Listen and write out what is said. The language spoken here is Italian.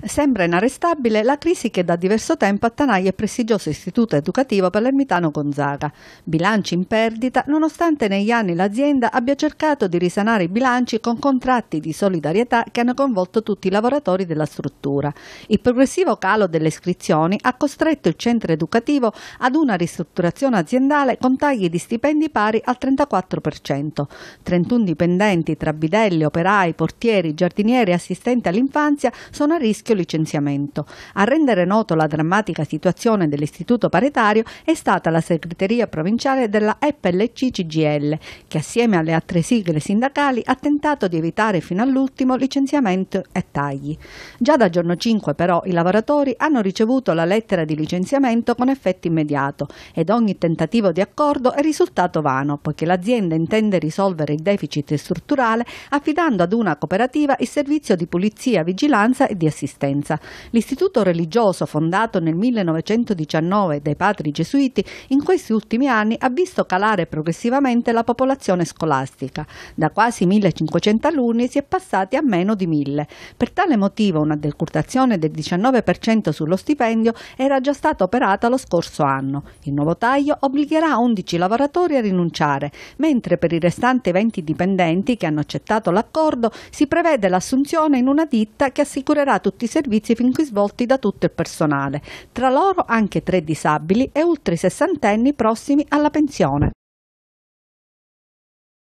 Sembra inarrestabile la crisi che da diverso tempo attanaglia il prestigioso istituto educativo palermitano Gonzaga. Bilanci in perdita, nonostante negli anni l'azienda abbia cercato di risanare i bilanci con contratti di solidarietà che hanno coinvolto tutti i lavoratori della struttura. Il progressivo calo delle iscrizioni ha costretto il centro educativo ad una ristrutturazione aziendale con tagli di stipendi pari al 34%. 31 dipendenti tra bidelli, operai, portieri, giardinieri e assistenti all'infanzia sono a rischio rischio licenziamento. A rendere noto la drammatica situazione dell'istituto paritario è stata la segreteria provinciale della FLC CGL, che assieme alle altre sigle sindacali ha tentato di evitare fino all'ultimo licenziamento e tagli. Già da giorno 5 però i lavoratori hanno ricevuto la lettera di licenziamento con effetto immediato ed ogni tentativo di accordo è risultato vano, poiché l'azienda intende risolvere il deficit strutturale affidando ad una cooperativa il servizio di pulizia, vigilanza e di assistenza assistenza. L'istituto religioso fondato nel 1919 dai padri gesuiti in questi ultimi anni ha visto calare progressivamente la popolazione scolastica. Da quasi 1500 alunni si è passati a meno di 1000. Per tale motivo una decurtazione del 19% sullo stipendio era già stata operata lo scorso anno. Il nuovo taglio obbligherà 11 lavoratori a rinunciare, mentre per i restanti 20 dipendenti che hanno accettato l'accordo si prevede l'assunzione in una ditta che assicurerà tutti i servizi fin qui svolti da tutto il personale, tra loro anche tre disabili e oltre i sessantenni prossimi alla pensione.